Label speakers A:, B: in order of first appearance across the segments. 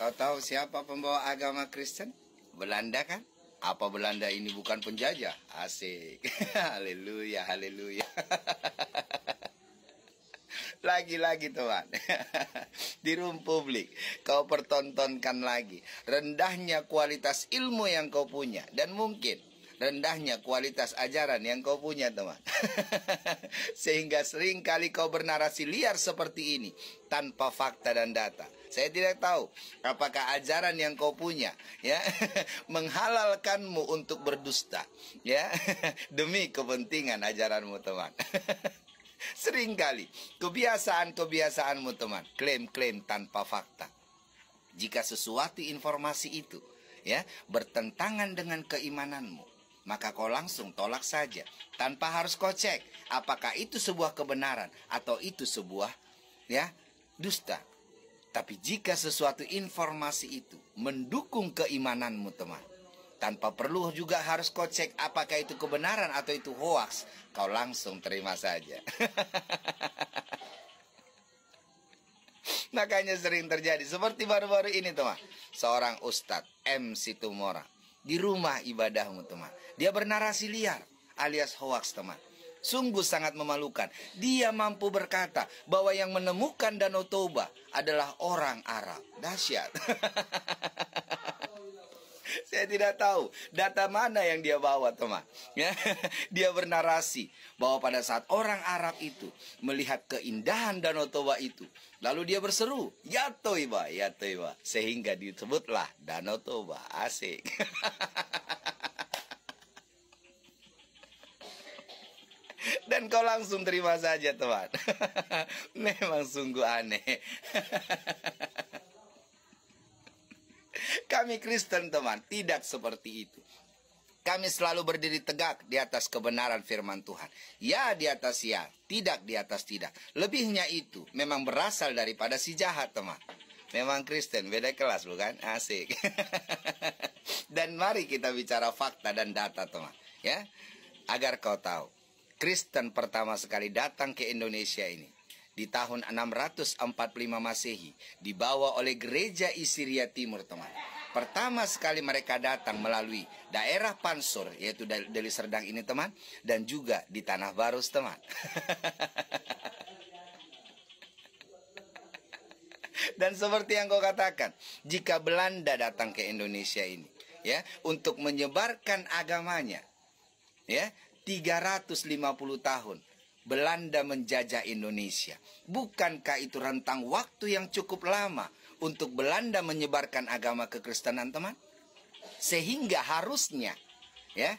A: Kau tahu siapa pembawa agama Kristen? Belanda kan? Apa Belanda ini bukan penjajah? Asik. haleluya, haleluya. lagi-lagi teman di ruang publik kau pertontonkan lagi rendahnya kualitas ilmu yang kau punya dan mungkin rendahnya kualitas ajaran yang kau punya teman sehingga sering kali kau bernarasi liar seperti ini tanpa fakta dan data saya tidak tahu apakah ajaran yang kau punya ya menghalalkanmu untuk berdusta ya demi kepentingan ajaranmu teman sering kali kebiasaan-kebiasaanmu teman klaim-klaim tanpa fakta jika sesuatu informasi itu ya bertentangan dengan keimananmu maka kau langsung tolak saja tanpa harus kau cek apakah itu sebuah kebenaran atau itu sebuah ya dusta. Tapi jika sesuatu informasi itu mendukung keimananmu teman, tanpa perlu juga harus kau cek apakah itu kebenaran atau itu hoaks kau langsung terima saja. Makanya sering terjadi seperti baru-baru ini teman, seorang ustadz M Tumora di rumah ibadahmu teman. Dia bernarasi liar alias hoaks teman. Sungguh sangat memalukan. Dia mampu berkata bahwa yang menemukan Danau Toba adalah orang Arab. Dahsyat. Saya tidak tahu data mana yang dia bawa, teman. Ya, dia bernarasi bahwa pada saat orang Arab itu melihat keindahan Danau Toba itu, lalu dia berseru, "Ya Toba, ya Toba." Sehingga disebutlah Danau Toba. Asik. dan kau langsung terima saja teman memang sungguh aneh kami Kristen teman, tidak seperti itu. Kami selalu berdiri tegak di atas kebenaran firman Tuhan. Ya di atas ya, tidak di atas tidak. Lebihnya itu memang berasal daripada si jahat teman. Memang Kristen, beda kelas bukan? Asik. dan mari kita bicara fakta dan data teman. Ya, agar kau tahu. Kristen pertama sekali datang ke Indonesia ini di tahun 645 Masehi dibawa oleh gereja Isiria Timur teman. Pertama sekali mereka datang melalui daerah Pansur yaitu dari Serdang ini teman dan juga di Tanah Barus teman. dan seperti yang kau katakan, jika Belanda datang ke Indonesia ini ya untuk menyebarkan agamanya ya 350 tahun Belanda menjajah Indonesia. Bukankah itu rentang waktu yang cukup lama untuk Belanda menyebarkan agama kekristenan, teman? Sehingga harusnya ya,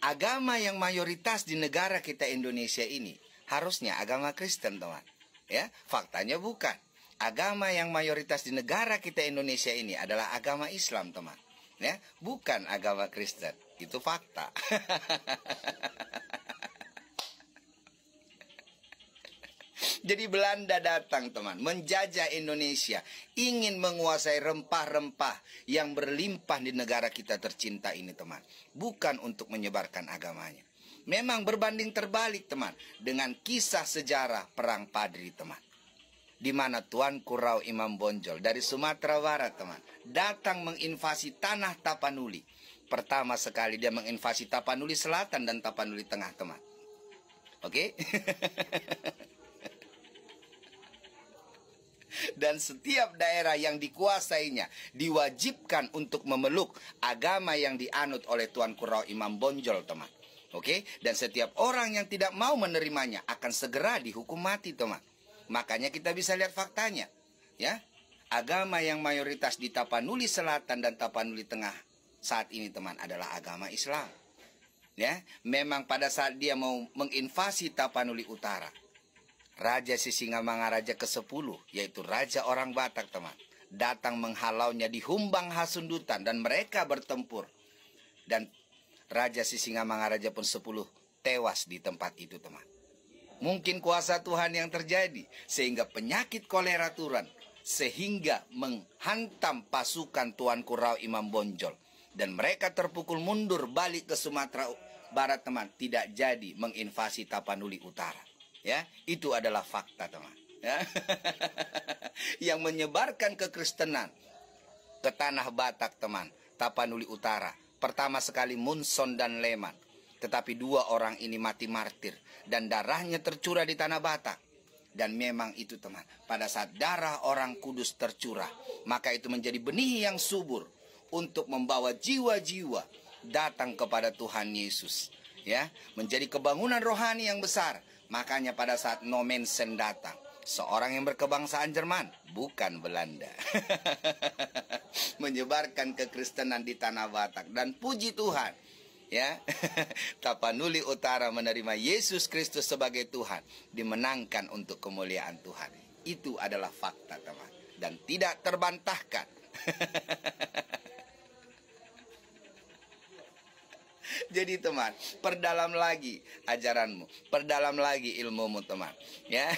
A: agama yang mayoritas di negara kita Indonesia ini harusnya agama Kristen, teman. Ya, faktanya bukan. Agama yang mayoritas di negara kita Indonesia ini adalah agama Islam, teman. Ya, bukan agama Kristen. Itu fakta. Jadi Belanda datang teman, menjajah Indonesia, ingin menguasai rempah-rempah yang berlimpah di negara kita tercinta ini teman. Bukan untuk menyebarkan agamanya. Memang berbanding terbalik teman dengan kisah sejarah perang Padri teman di mana Tuan Kurau Imam Bonjol dari Sumatera Barat, teman, datang menginvasi tanah Tapanuli. Pertama sekali dia menginvasi Tapanuli Selatan dan Tapanuli Tengah, teman. Oke? Okay? dan setiap daerah yang dikuasainya diwajibkan untuk memeluk agama yang dianut oleh Tuan Kurau Imam Bonjol, teman. Oke, dan setiap orang yang tidak mau menerimanya akan segera dihukum mati, teman. Makanya kita bisa lihat faktanya, ya. Agama yang mayoritas di Tapanuli Selatan dan Tapanuli Tengah saat ini, teman, adalah agama Islam. Ya, memang pada saat dia mau menginvasi Tapanuli Utara, Raja Sisinga Sisingamangaraja ke-10, yaitu Raja Orang Batak, teman, datang menghalaunya di Humbang Hasundutan dan mereka bertempur. Dan Raja Sisingamangaraja pun 10 tewas di tempat itu, teman. Mungkin kuasa Tuhan yang terjadi sehingga penyakit kolera turun sehingga menghantam pasukan Tuan Kurau Imam Bonjol dan mereka terpukul mundur balik ke Sumatera Barat teman tidak jadi menginvasi Tapanuli Utara ya itu adalah fakta teman ya yang menyebarkan kekristenan ke tanah Batak teman Tapanuli Utara pertama sekali Munson dan Leman tetapi dua orang ini mati martir dan darahnya tercurah di tanah Batak dan memang itu teman pada saat darah orang kudus tercurah maka itu menjadi benih yang subur untuk membawa jiwa-jiwa datang kepada Tuhan Yesus ya menjadi kebangunan rohani yang besar Makanya pada saat Nomen datang, seorang yang berkebangsaan Jerman, bukan Belanda. Menyebarkan kekristenan di tanah Batak dan puji Tuhan, ya. Tapanuli Utara menerima Yesus Kristus sebagai Tuhan, dimenangkan untuk kemuliaan Tuhan. Itu adalah fakta, teman, dan tidak terbantahkan. Jadi teman, perdalam lagi ajaranmu, perdalam lagi ilmumu teman. Ya.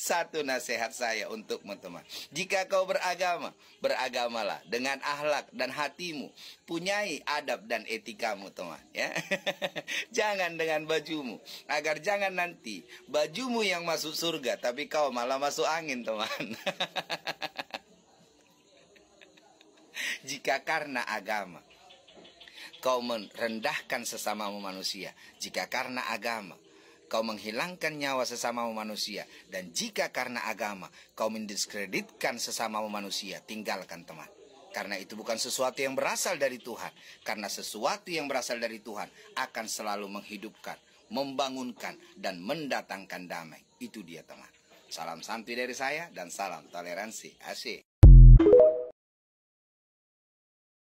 A: Satu nasihat saya untukmu teman. Jika kau beragama, beragamalah dengan ahlak dan hatimu. Punyai adab dan etikamu teman. Ya, Jangan dengan bajumu. Agar jangan nanti bajumu yang masuk surga. Tapi kau malah masuk angin teman. jika karena agama kau merendahkan sesama manusia jika karena agama kau menghilangkan nyawa sesama manusia dan jika karena agama kau mendiskreditkan sesama manusia tinggalkan teman karena itu bukan sesuatu yang berasal dari Tuhan karena sesuatu yang berasal dari Tuhan akan selalu menghidupkan membangunkan dan mendatangkan damai itu dia teman salam santuy dari saya dan salam toleransi asik